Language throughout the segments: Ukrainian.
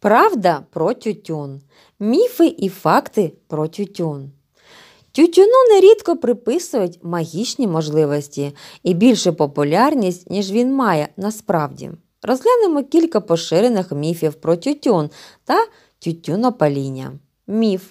Правда про тютюн, міфи і факти про тютюн. Тютюну нерідко приписують магічні можливості і більшу популярність, ніж він має насправді. Розглянемо кілька поширених міфів про тютюн та тютюнопаління. Міф.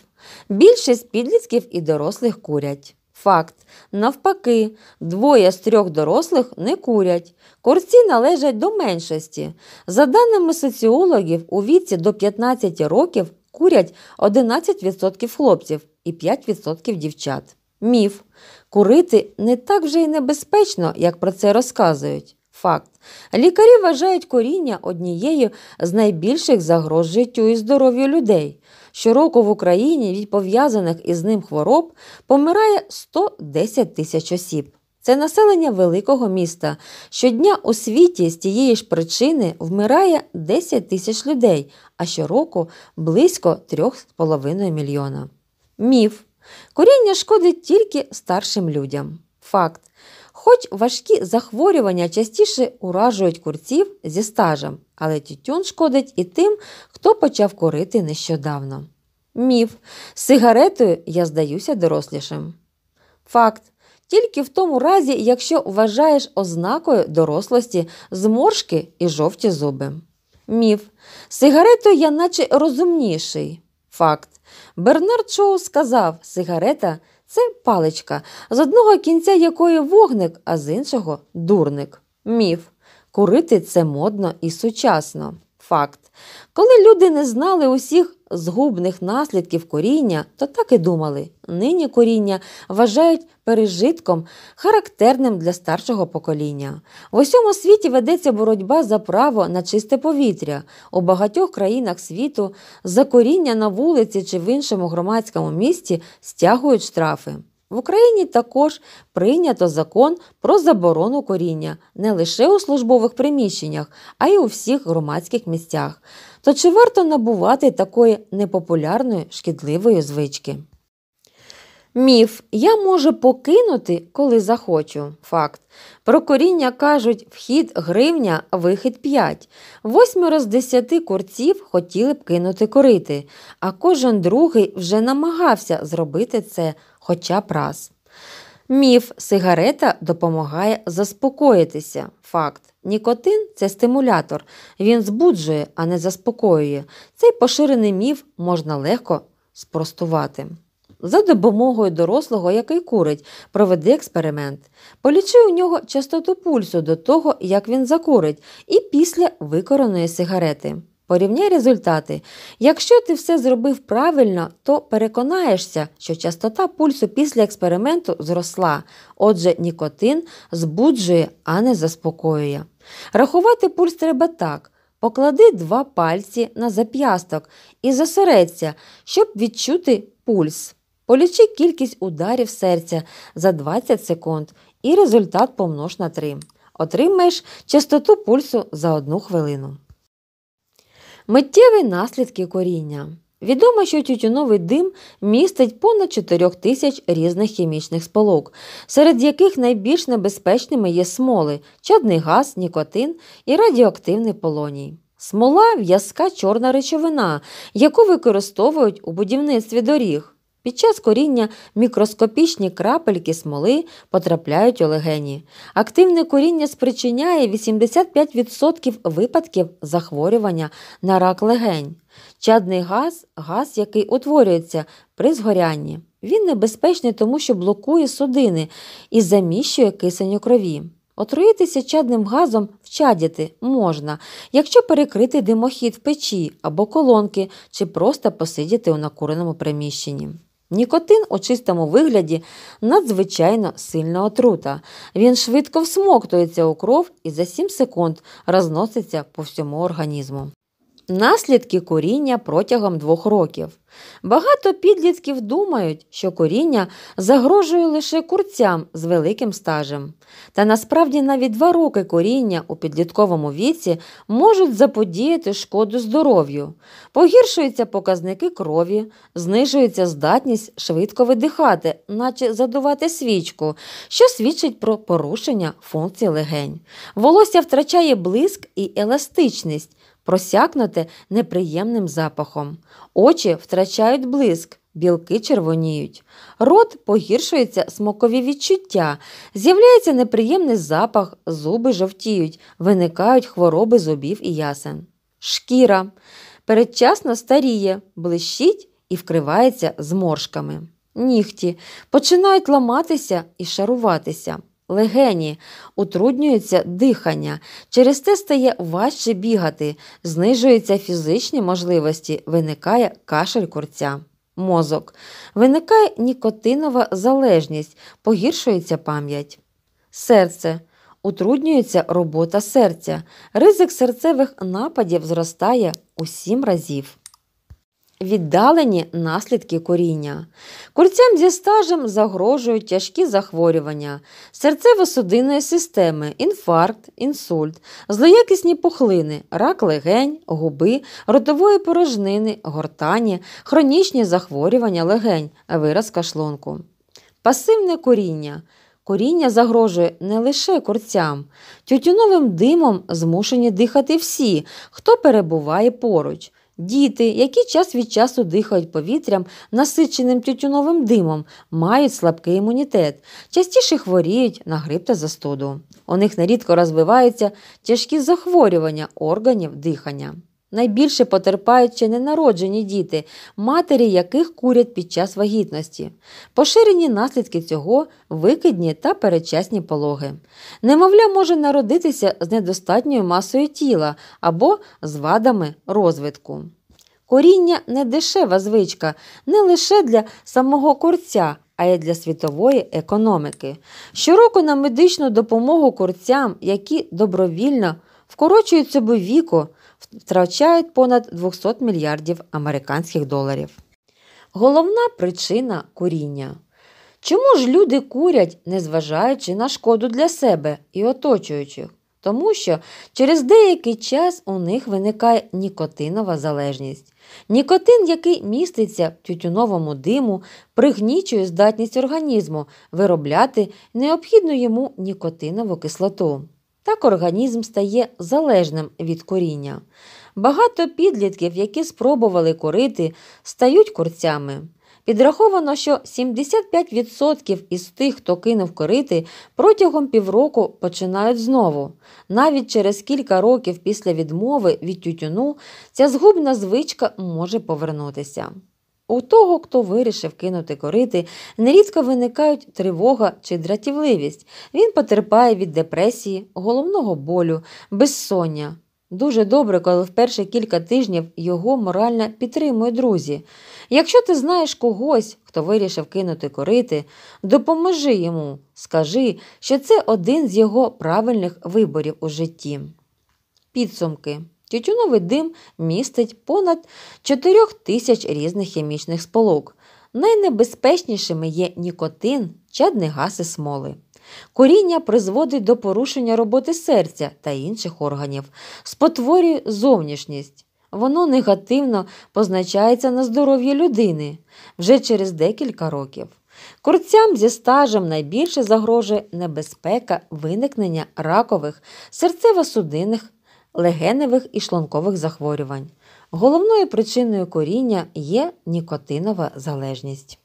Більшість підлітків і дорослих курять. Факт. Навпаки, двоє з трьох дорослих не курять. Курці належать до меншості. За даними соціологів, у віці до 15 років курять 11% хлопців і 5% дівчат. Міф. Курити не так вже й небезпечно, як про це розказують. Факт. Лікарі вважають куріння однією з найбільших загроз життю і здоров'ю людей щороку в Україні від пов'язаних із ним хвороб помирає 110 тисяч осіб. Це населення великого міста. Щодня у світі з тієї ж причини вмирає 10 тисяч людей, а щороку близько 3,5 мільйона. Міф. Коріння шкодить тільки старшим людям. Факт. Хоч важкі захворювання частіше уражують курців зі стажем, але тютюн шкодить і тим, хто почав курити нещодавно. Міф з сигаретою я здаюся дорослішим. Факт. Тільки в тому разі, якщо вважаєш ознакою дорослості зморшки і жовті зуби. Міф. сигаретою я наче розумніший. Факт. Бернард Шоу сказав, сигарета це паличка, з одного кінця якої вогник, а з іншого дурник. Міф. Курити це модно і сучасно. Факт. Коли люди не знали усіх згубних наслідків коріння, то так і думали. Нині коріння вважають пережитком, характерним для старшого покоління. В усьому світі ведеться боротьба за право на чисте повітря. У багатьох країнах світу за коріння на вулиці чи в іншому громадському місті стягують штрафи. В Україні також прийнято закон про заборону коріння не лише у службових приміщеннях, а й у всіх громадських місцях. То чи варто набувати такої непопулярної шкідливої звички? Міф я можу покинути, коли захочу. Факт. Про коріння кажуть, вхід гривня, вихід 5. Восьмеро з десяти курців хотіли б кинути корити, а кожен другий вже намагався зробити це, хоча б раз. Міф сигарета допомагає заспокоїтися. Факт. Нікотин це стимулятор, він збуджує, а не заспокоює. Цей поширений міф можна легко спростувати. За допомогою дорослого, який курить, проведи експеримент. Полічи у нього частоту пульсу до того, як він закурить, і після викореної сигарети. Порівняй результати. Якщо ти все зробив правильно, то переконаєшся, що частота пульсу після експерименту зросла, отже, нікотин збуджує, а не заспокоює. Рахувати пульс треба так. Поклади два пальці на зап'ясток і зосередься, щоб відчути пульс. Полічи кількість ударів серця за 20 секунд і результат помнож на 3. Отримаєш частоту пульсу за 1 хвилину. Миттєві наслідки коріння. Відомо, що тютюновий дим містить понад 4 тисяч різних хімічних сполок, серед яких найбільш небезпечними є смоли, чадний газ, нікотин і радіоактивний полоній. Смола в'язка чорна речовина, яку використовують у будівництві доріг. Під час коріння мікроскопічні крапельки смоли потрапляють у легені. Активне коріння спричиняє 85% випадків захворювання на рак легень. Чадний газ газ, який утворюється при згорянні. Він небезпечний, тому що блокує судини і заміщує кисень у крові. Отруїтися чадним газом в чадіти можна, якщо перекрити димохід в печі або колонки, чи просто посидіти у накуреному приміщенні. Нікотин у чистому вигляді надзвичайно сильна отрута. Він швидко всмоктується у кров і за 7 секунд розноситься по всьому організму. Наслідки куріння протягом двох років. Багато підлітків думають, що коріння загрожує лише курцям з великим стажем. Та насправді навіть два роки коріння у підлітковому віці можуть заподіяти шкоду здоров'ю, погіршуються показники крові, знижується здатність швидко видихати, наче задувати свічку, що свідчить про порушення функцій легень. Волосся втрачає блиск і еластичність, просякнуте неприємним запахом. Очі втрачають втрачають блиск, білки червоніють, рот погіршується смакові відчуття, з'являється неприємний запах, зуби жовтіють, виникають хвороби зубів і ясен. Шкіра передчасно старіє, блищить і вкривається зморшками. Нігті починають ламатися і шаруватися легені, утруднюється дихання, через те стає важче бігати, знижуються фізичні можливості, виникає кашель курця. Мозок. Виникає нікотинова залежність, погіршується пам'ять. Серце. Утруднюється робота серця. Ризик серцевих нападів зростає у сім разів віддалені наслідки коріння. Курцям зі стажем загрожують тяжкі захворювання, серцево-судинної системи, інфаркт, інсульт, злоякісні пухлини, рак легень, губи, ротової порожнини, гортані, хронічні захворювання легень, вираз кашлонку. Пасивне коріння. Коріння загрожує не лише курцям, тютюновим димом змушені дихати всі, хто перебуває поруч. Діти, які час від часу дихають повітрям, насиченим тютюновим димом, мають слабкий імунітет, частіше хворіють на грип та застуду. У них нерідко розвиваються тяжкі захворювання органів дихання. Найбільше потерпають ще ненароджені діти, матері яких курять під час вагітності. Поширені наслідки цього викидні та перечасні пологи. Немовля може народитися з недостатньою масою тіла або з вадами розвитку. Коріння не дешева звичка не лише для самого курця, а й для світової економіки. Щороку на медичну допомогу курцям, які добровільно вкорочують собі віко втрачають понад 200 мільярдів американських доларів. Головна причина куріння. Чому ж люди курять, незважаючи на шкоду для себе і оточуючих? Тому що через деякий час у них виникає нікотинова залежність. Нікотин, який міститься в тютюновому диму, пригнічує здатність організму виробляти необхідну йому нікотинову кислоту. Так організм стає залежним від коріння. Багато підлітків, які спробували корити, стають курцями. Підраховано, що 75% із тих, хто кинув корити, протягом півроку починають знову. Навіть через кілька років після відмови від тютюну ця згубна звичка може повернутися. У того, хто вирішив кинути корити, нерідко виникають тривога чи дратівливість. Він потерпає від депресії, головного болю, безсоння. Дуже добре, коли в перші кілька тижнів його морально підтримують друзі. Якщо ти знаєш когось, хто вирішив кинути корити, допоможи йому, скажи, що це один з його правильних виборів у житті. Підсумки Тютюновий дим містить понад 4 тисяч різних хімічних сполук. Найнебезпечнішими є нікотин, чадні гаси смоли. Коріння призводить до порушення роботи серця та інших органів, спотворює зовнішність. Воно негативно позначається на здоров'ї людини вже через декілька років. Курцям зі стажем найбільше загрожує небезпека виникнення ракових серцево-судинних легеневих і шлункових захворювань. Головною причиною коріння є нікотинова залежність.